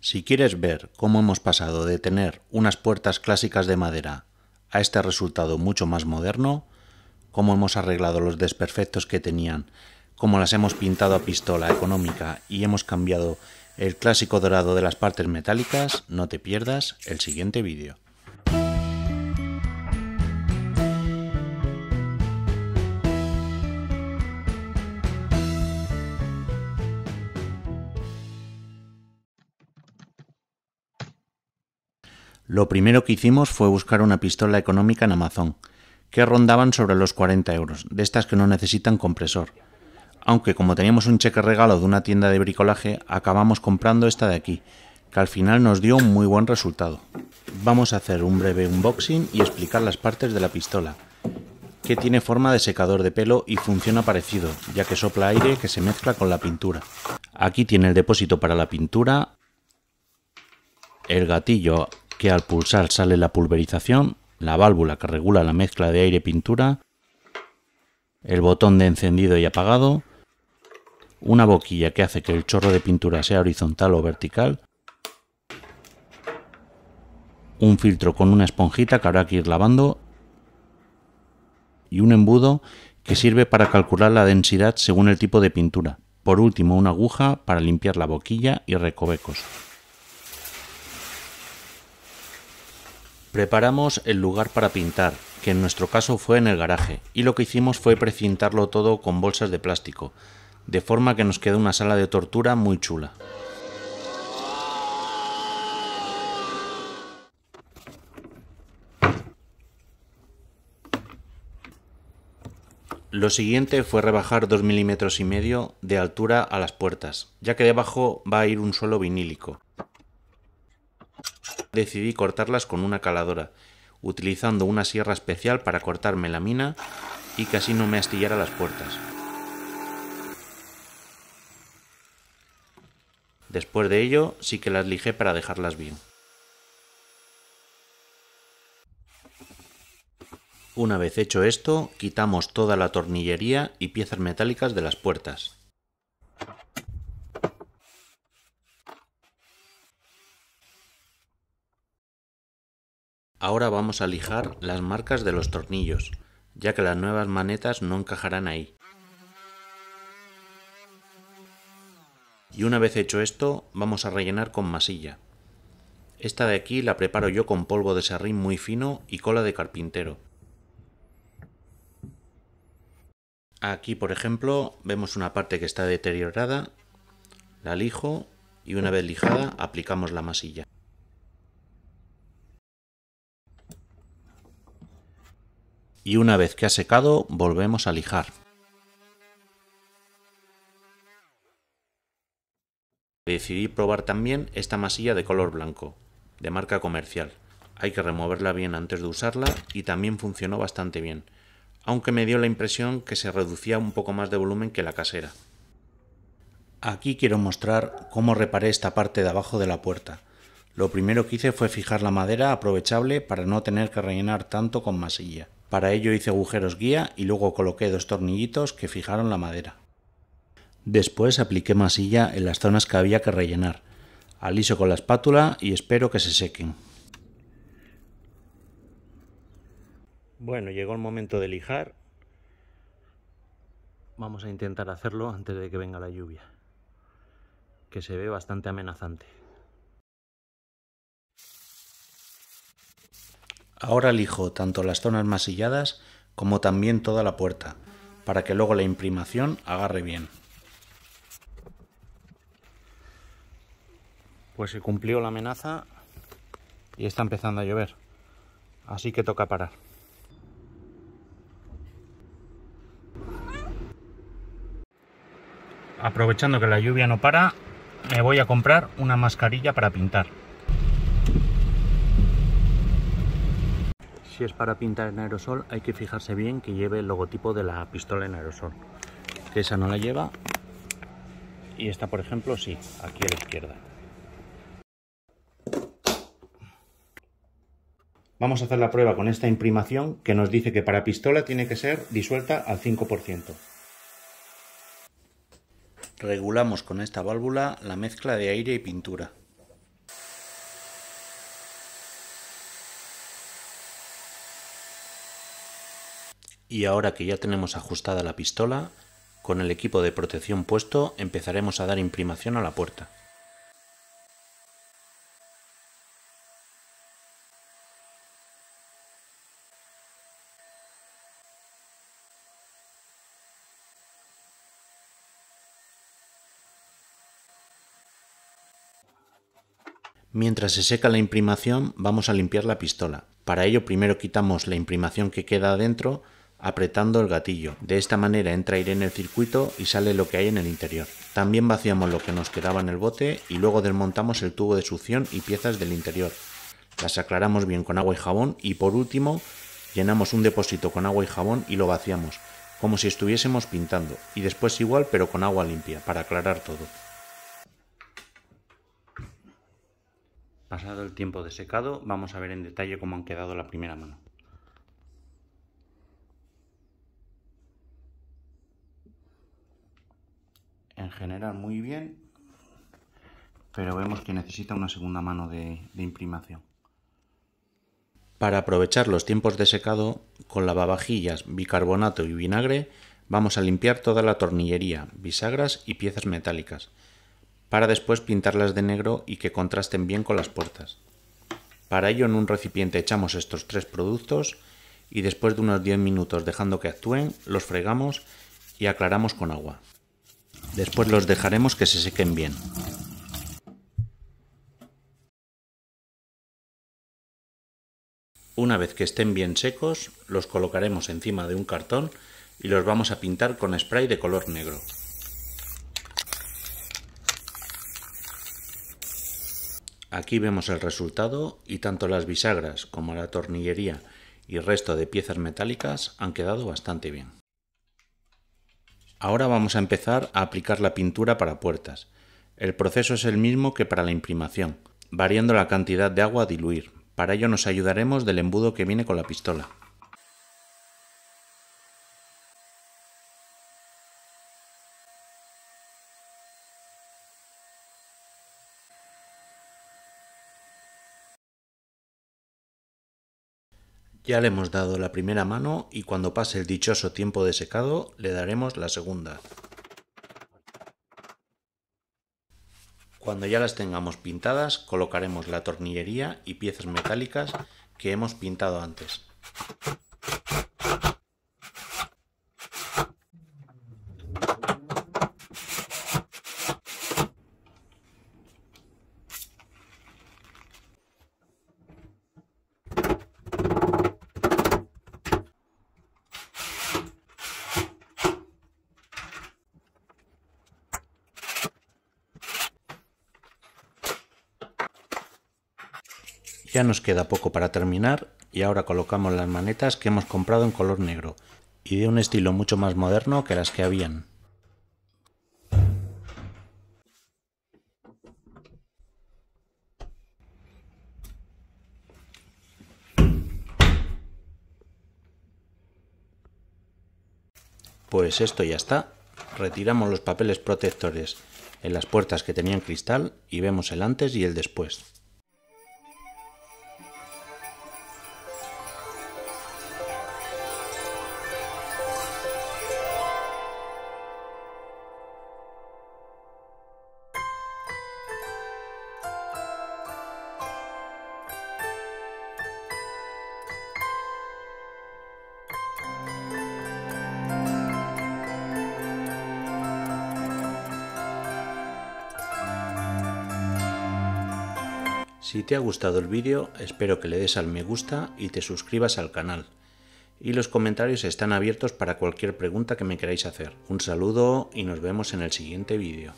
Si quieres ver cómo hemos pasado de tener unas puertas clásicas de madera a este resultado mucho más moderno, cómo hemos arreglado los desperfectos que tenían, cómo las hemos pintado a pistola económica y hemos cambiado el clásico dorado de las partes metálicas, no te pierdas el siguiente vídeo. Lo primero que hicimos fue buscar una pistola económica en Amazon, que rondaban sobre los 40 euros, de estas que no necesitan compresor. Aunque como teníamos un cheque regalo de una tienda de bricolaje, acabamos comprando esta de aquí, que al final nos dio un muy buen resultado. Vamos a hacer un breve unboxing y explicar las partes de la pistola, que tiene forma de secador de pelo y funciona parecido, ya que sopla aire que se mezcla con la pintura. Aquí tiene el depósito para la pintura, el gatillo que al pulsar sale la pulverización, la válvula que regula la mezcla de aire-pintura, el botón de encendido y apagado, una boquilla que hace que el chorro de pintura sea horizontal o vertical, un filtro con una esponjita que habrá que ir lavando y un embudo que sirve para calcular la densidad según el tipo de pintura. Por último, una aguja para limpiar la boquilla y recovecos. Preparamos el lugar para pintar, que en nuestro caso fue en el garaje, y lo que hicimos fue precintarlo todo con bolsas de plástico, de forma que nos queda una sala de tortura muy chula. Lo siguiente fue rebajar 2 milímetros y medio de altura a las puertas, ya que debajo va a ir un suelo vinílico, decidí cortarlas con una caladora, utilizando una sierra especial para cortarme la mina y casi no me astillara las puertas. Después de ello, sí que las lijé para dejarlas bien. Una vez hecho esto, quitamos toda la tornillería y piezas metálicas de las puertas. Ahora vamos a lijar las marcas de los tornillos, ya que las nuevas manetas no encajarán ahí. Y una vez hecho esto, vamos a rellenar con masilla. Esta de aquí la preparo yo con polvo de serrín muy fino y cola de carpintero. Aquí, por ejemplo, vemos una parte que está deteriorada, la lijo y una vez lijada aplicamos la masilla. y una vez que ha secado volvemos a lijar. Decidí probar también esta masilla de color blanco, de marca comercial. Hay que removerla bien antes de usarla y también funcionó bastante bien, aunque me dio la impresión que se reducía un poco más de volumen que la casera. Aquí quiero mostrar cómo reparé esta parte de abajo de la puerta. Lo primero que hice fue fijar la madera aprovechable para no tener que rellenar tanto con masilla. Para ello hice agujeros guía y luego coloqué dos tornillitos que fijaron la madera. Después apliqué masilla en las zonas que había que rellenar. Aliso con la espátula y espero que se sequen. Bueno, llegó el momento de lijar. Vamos a intentar hacerlo antes de que venga la lluvia, que se ve bastante amenazante. Ahora lijo tanto las zonas masilladas como también toda la puerta, para que luego la imprimación agarre bien. Pues se cumplió la amenaza y está empezando a llover, así que toca parar. Aprovechando que la lluvia no para, me voy a comprar una mascarilla para pintar. Si es para pintar en aerosol, hay que fijarse bien que lleve el logotipo de la pistola en aerosol. esa no la lleva. Y esta, por ejemplo, sí, aquí a la izquierda. Vamos a hacer la prueba con esta imprimación que nos dice que para pistola tiene que ser disuelta al 5%. Regulamos con esta válvula la mezcla de aire y pintura. Y ahora que ya tenemos ajustada la pistola, con el equipo de protección puesto empezaremos a dar imprimación a la puerta. Mientras se seca la imprimación vamos a limpiar la pistola. Para ello primero quitamos la imprimación que queda adentro apretando el gatillo. De esta manera entra aire en el circuito y sale lo que hay en el interior. También vaciamos lo que nos quedaba en el bote y luego desmontamos el tubo de succión y piezas del interior. Las aclaramos bien con agua y jabón y por último llenamos un depósito con agua y jabón y lo vaciamos, como si estuviésemos pintando, y después igual pero con agua limpia, para aclarar todo. Pasado el tiempo de secado, vamos a ver en detalle cómo han quedado la primera mano. general muy bien, pero vemos que necesita una segunda mano de, de imprimación. Para aprovechar los tiempos de secado, con lavavajillas, bicarbonato y vinagre, vamos a limpiar toda la tornillería, bisagras y piezas metálicas, para después pintarlas de negro y que contrasten bien con las puertas. Para ello en un recipiente echamos estos tres productos y después de unos 10 minutos dejando que actúen, los fregamos y aclaramos con agua. Después los dejaremos que se sequen bien. Una vez que estén bien secos, los colocaremos encima de un cartón y los vamos a pintar con spray de color negro. Aquí vemos el resultado y tanto las bisagras como la tornillería y resto de piezas metálicas han quedado bastante bien. Ahora vamos a empezar a aplicar la pintura para puertas. El proceso es el mismo que para la imprimación, variando la cantidad de agua a diluir. Para ello nos ayudaremos del embudo que viene con la pistola. Ya le hemos dado la primera mano y cuando pase el dichoso tiempo de secado le daremos la segunda. Cuando ya las tengamos pintadas colocaremos la tornillería y piezas metálicas que hemos pintado antes. Ya nos queda poco para terminar y ahora colocamos las manetas que hemos comprado en color negro y de un estilo mucho más moderno que las que habían. Pues esto ya está. Retiramos los papeles protectores en las puertas que tenían cristal y vemos el antes y el después. Si te ha gustado el vídeo, espero que le des al me gusta y te suscribas al canal. Y los comentarios están abiertos para cualquier pregunta que me queráis hacer. Un saludo y nos vemos en el siguiente vídeo.